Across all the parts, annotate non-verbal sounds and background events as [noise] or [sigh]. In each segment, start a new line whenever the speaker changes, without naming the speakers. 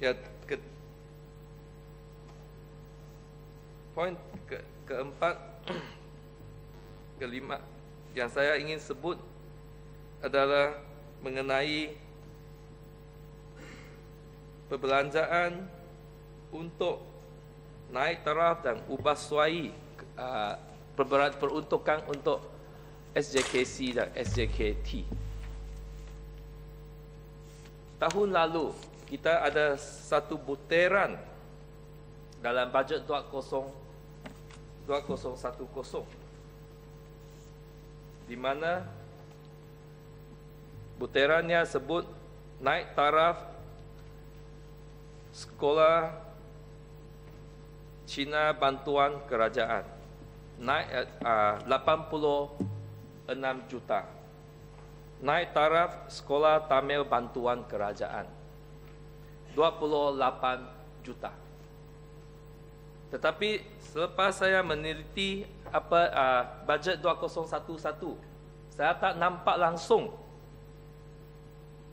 Ya ke, Poin ke, keempat [clears throat] Kelima Yang saya ingin sebut Adalah mengenai Perbelanjaan Untuk Naik taraf dan ubah suai uh, Peruntukan untuk SJKC dan SJKT Tahun lalu kita ada satu butiran dalam bajet 2010 2010 di mana buterannya sebut naik taraf sekolah Cina bantuan kerajaan naik ah, uh, 86 juta naik taraf sekolah Tamil bantuan kerajaan 28 juta. Tetapi selepas saya meneliti apa uh, bajet 2011, saya tak nampak langsung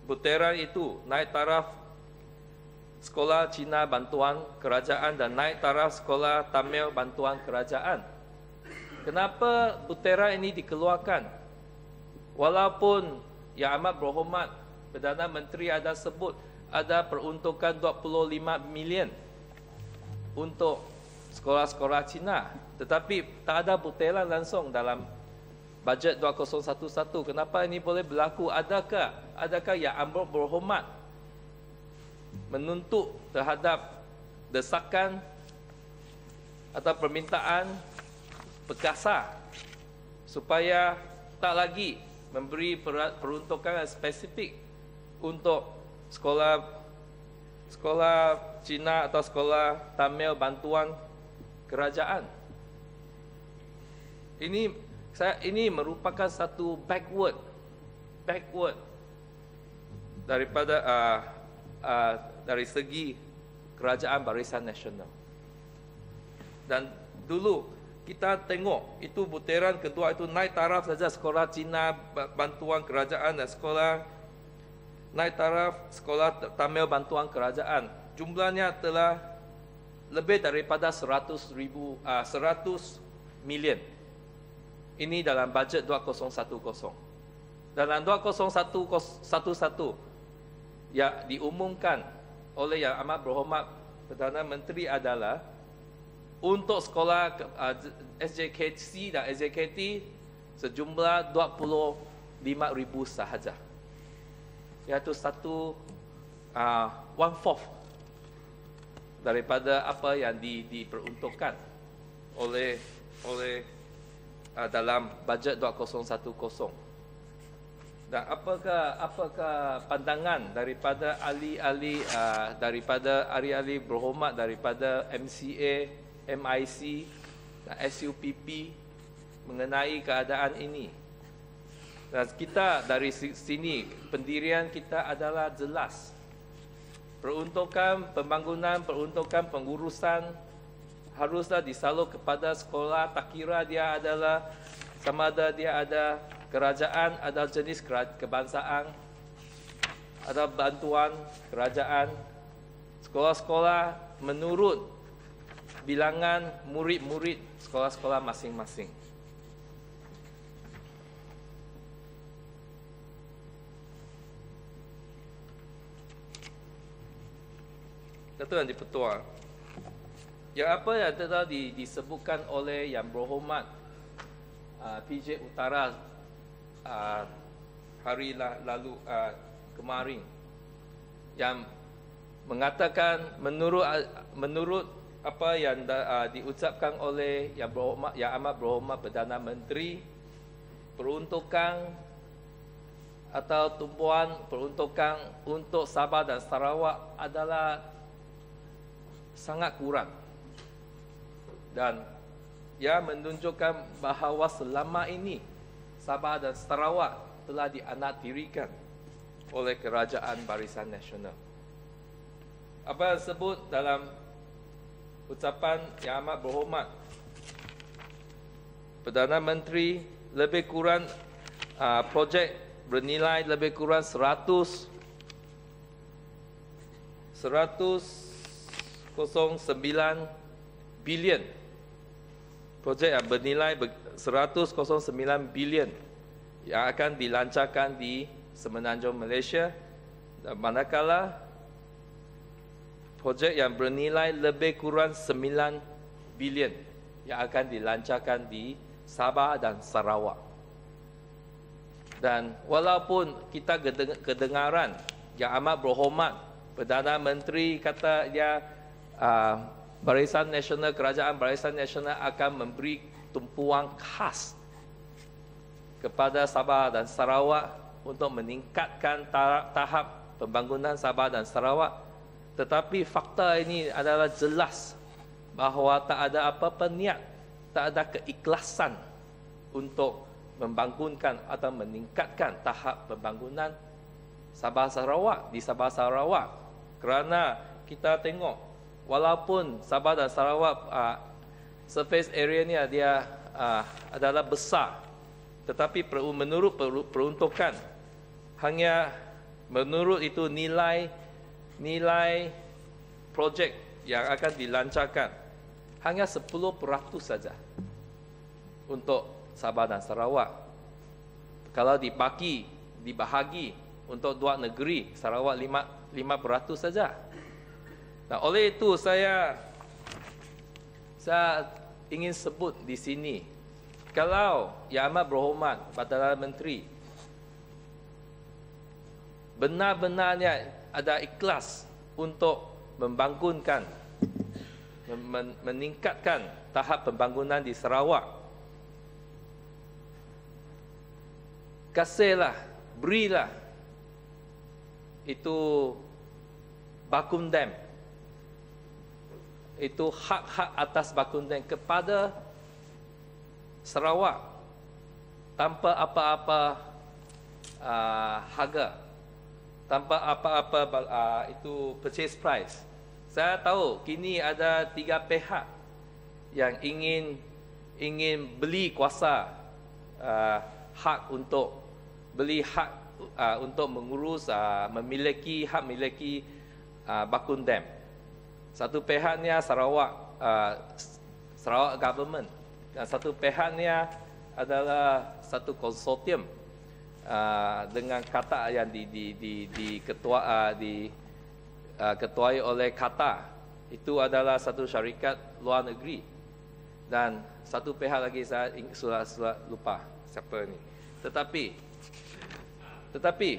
butiran itu naik taraf sekolah Cina bantuan kerajaan dan naik taraf sekolah Tamil bantuan kerajaan. Kenapa butiran ini dikeluarkan? Walaupun Yang Amat Berhormat Perdana Menteri ada sebut ada peruntukan 25 million untuk sekolah-sekolah Cina tetapi tak ada butiran langsung dalam bajet 2011 kenapa ini boleh berlaku adakah adakah yang ambruk berhormat menuntut terhadap desakan atau permintaan perkasa supaya tak lagi memberi peruntukan spesifik untuk sekolah sekolah Cina atau sekolah Tamil bantuan kerajaan. Ini saya ini merupakan satu backward backward daripada uh, uh, dari segi kerajaan barisan nasional. Dan dulu kita tengok itu butiran kedua itu naik taraf saja sekolah Cina bantuan kerajaan dan sekolah naik taraf sekolah Tamil bantuan kerajaan. Jumlahnya telah lebih daripada 100 ribu uh, ah, 100 million. Ini dalam bajet 2010. Dalam 2011 yang diumumkan oleh Yang Amat Berhormat Perdana Menteri adalah untuk sekolah ah, SJKC dan SJKT sejumlah 25 ribu sahaja iaitu satu uh, ah, one fourth daripada apa yang di, diperuntukkan oleh oleh uh, dalam bajet 2010 dan apakah apakah pandangan daripada ahli-ahli uh, daripada ahli-ahli berhormat daripada MCA, MIC dan SUPP mengenai keadaan ini? Dan kita dari sini pendirian kita adalah jelas. Peruntukan pembangunan, peruntukan pengurusan haruslah disalur kepada sekolah tak kira dia adalah sama ada dia ada kerajaan ada jenis kebangsaan ada bantuan kerajaan sekolah-sekolah menurut bilangan murid-murid sekolah-sekolah masing-masing. Kata Yang Dipertua Yang apa yang telah disebutkan oleh Yang Berhormat uh, ah, PJ Utara uh, Hari lalu uh, Kemarin Yang mengatakan menurut menurut apa yang uh, diucapkan oleh yang berhormat yang amat berhormat perdana menteri peruntukan atau tumpuan peruntukan untuk Sabah dan Sarawak adalah sangat kurang dan ia menunjukkan bahawa selama ini Sabah dan Sarawak telah dianaktirikan oleh Kerajaan Barisan Nasional. Apa yang sebut dalam ucapan yang amat berhormat Perdana Menteri lebih kurang uh, projek bernilai lebih kurang 100 109 bilion projek yang bernilai 109 bilion yang akan dilancarkan di Semenanjung Malaysia dan manakala projek yang bernilai lebih kurang 9 bilion yang akan dilancarkan di Sabah dan Sarawak. Dan walaupun kita kedengaran yang amat berhormat Perdana Menteri kata dia uh, Barisan Nasional Kerajaan Barisan Nasional akan memberi tumpuan khas kepada Sabah dan Sarawak untuk meningkatkan tahap, tahap pembangunan Sabah dan Sarawak tetapi fakta ini adalah jelas bahawa tak ada apa-apa niat tak ada keikhlasan untuk membangunkan atau meningkatkan tahap pembangunan Sabah Sarawak di Sabah Sarawak kerana kita tengok walaupun Sabah dan Sarawak uh, surface area ni ah, dia uh, adalah besar tetapi menurut peruntukan hanya menurut itu nilai nilai projek yang akan dilancarkan hanya 10% saja untuk Sabah dan Sarawak kalau dibagi dibahagi untuk dua negeri Sarawak 5 5% saja Nah, oleh itu saya saya ingin sebut di sini kalau Yang Amat Berhormat Perdana Menteri benar-benarnya ada ikhlas untuk membangunkan meningkatkan tahap pembangunan di Sarawak kasihlah berilah itu bakum dam itu hak-hak atas bakunten kepada Sarawak tanpa apa-apa uh, harga tanpa apa-apa uh, itu purchase price saya tahu kini ada tiga pihak yang ingin ingin beli kuasa uh, hak untuk beli hak uh, untuk mengurus uh, memiliki hak miliki uh, bakun dam satu pihaknya ah, Sarawak uh, Sarawak government dan ah, satu pihaknya adalah satu konsortium uh, dengan kata yang di di di di ketua uh, di uh, ketuai oleh kata itu adalah satu syarikat luar negeri dan satu pihak lagi saya sudah sudah lupa siapa ni tetapi tetapi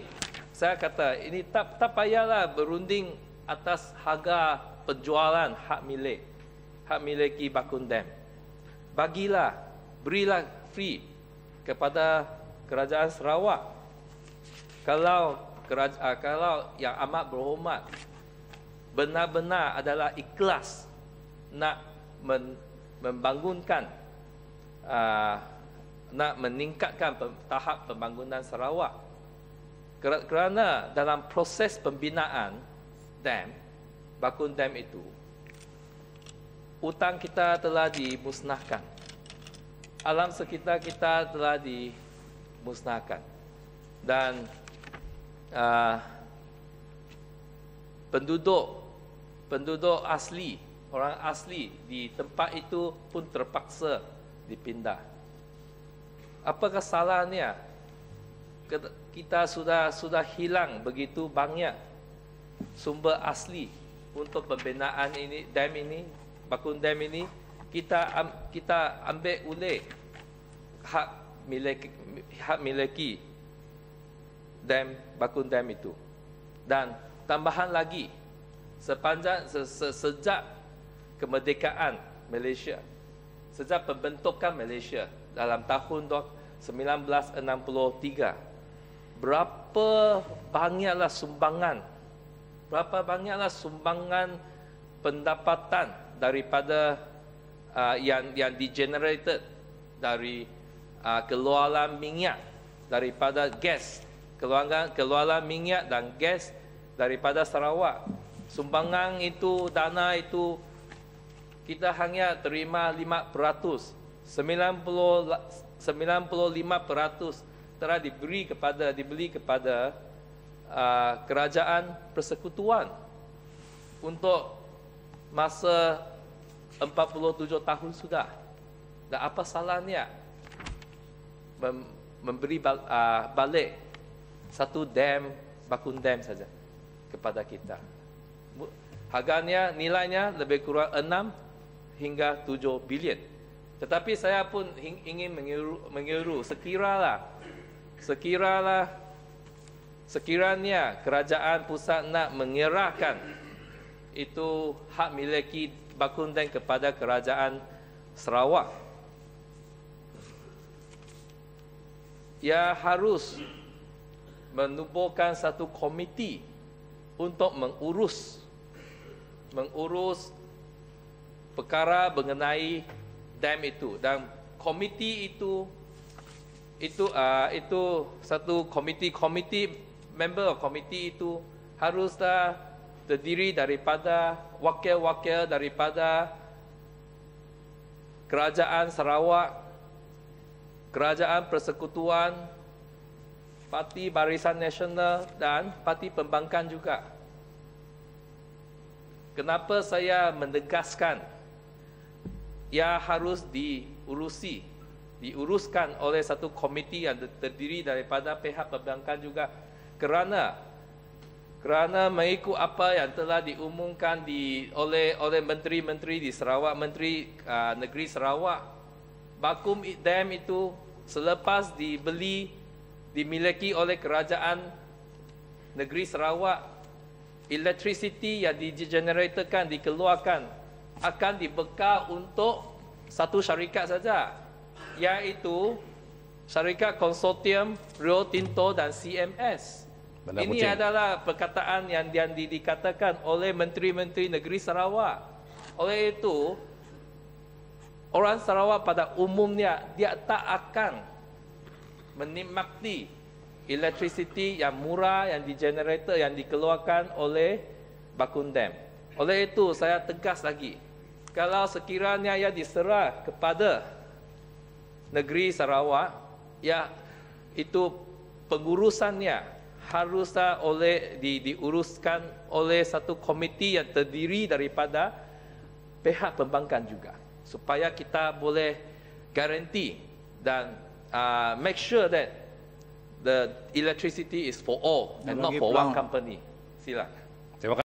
saya kata ini tak tak payahlah berunding atas harga penjualan hak milik hak miliki bakun dam bagilah berilah free kepada kerajaan Sarawak kalau keraja, ah, kalau yang amat berhormat benar-benar adalah ikhlas nak men, membangunkan uh, nak meningkatkan tahap pembangunan Sarawak kerana dalam proses pembinaan dam bakun dam itu utang kita telah dimusnahkan alam sekitar kita telah dimusnahkan dan uh, penduduk penduduk asli orang asli di tempat itu pun terpaksa dipindah Apakah salahnya kita sudah sudah hilang begitu banyak sumber asli untuk pembinaan ini dam ini bakun dam ini kita kita ambil oleh hak milik hak miliki dam bakun dam itu dan tambahan lagi sepanjang se, se, sejak kemerdekaan Malaysia sejak pembentukan Malaysia dalam tahun 1963 berapa banyaklah sumbangan berapa banyaklah sumbangan pendapatan daripada uh, yang yang generated dari uh, keluaran minyak daripada gas keluaran keluaran minyak dan gas daripada Sarawak sumbangan itu dana itu kita hanya terima 5% 90 95% telah diberi kepada dibeli kepada Uh, kerajaan persekutuan untuk masa 47 tahun sudah. Dan apa salahnya mem- memberi bal- uh, balik satu dam, bakun dam saja kepada kita. Harganya, nilainya lebih kurang 6 hingga 7 bilion. Tetapi saya pun ingin mengiru, mengiru sekiralah sekiralah sekiranya kerajaan pusat nak mengerahkan itu hak miliki Bakundeng kepada kerajaan Sarawak ia harus menubuhkan satu komiti untuk mengurus mengurus perkara mengenai dam itu dan komiti itu itu uh, itu satu komiti-komiti member of committee itu haruslah terdiri daripada wakil-wakil daripada kerajaan Sarawak, kerajaan persekutuan, parti barisan nasional dan parti pembangkang juga. Kenapa saya menegaskan ia harus diurusi, diuruskan oleh satu komiti yang terdiri daripada pihak pembangkang juga kerana kerana mengikut apa yang telah diumumkan di oleh oleh menteri-menteri di Sarawak, menteri uh, negeri Sarawak, Bakum Dam itu selepas dibeli dimiliki oleh kerajaan negeri Sarawak, electricity yang digeneratorkan dikeluarkan akan dibekal untuk satu syarikat saja iaitu syarikat konsortium Rio Tinto dan CMS. Bandar Ini Kuching. adalah perkataan yang, yang dikatakan oleh menteri-menteri negeri Sarawak. Oleh itu, orang Sarawak pada umumnya dia tak akan menikmati elektrisiti yang murah yang di generator yang dikeluarkan oleh Bakun Dam. Oleh itu, saya tegas lagi. Kalau sekiranya ia diserah kepada negeri Sarawak, ya itu pengurusannya haruslah oleh di, diuruskan oleh satu komiti yang terdiri daripada pihak perbankan juga supaya kita boleh garanti dan uh, make sure that the electricity is for all and not for one company. Sila.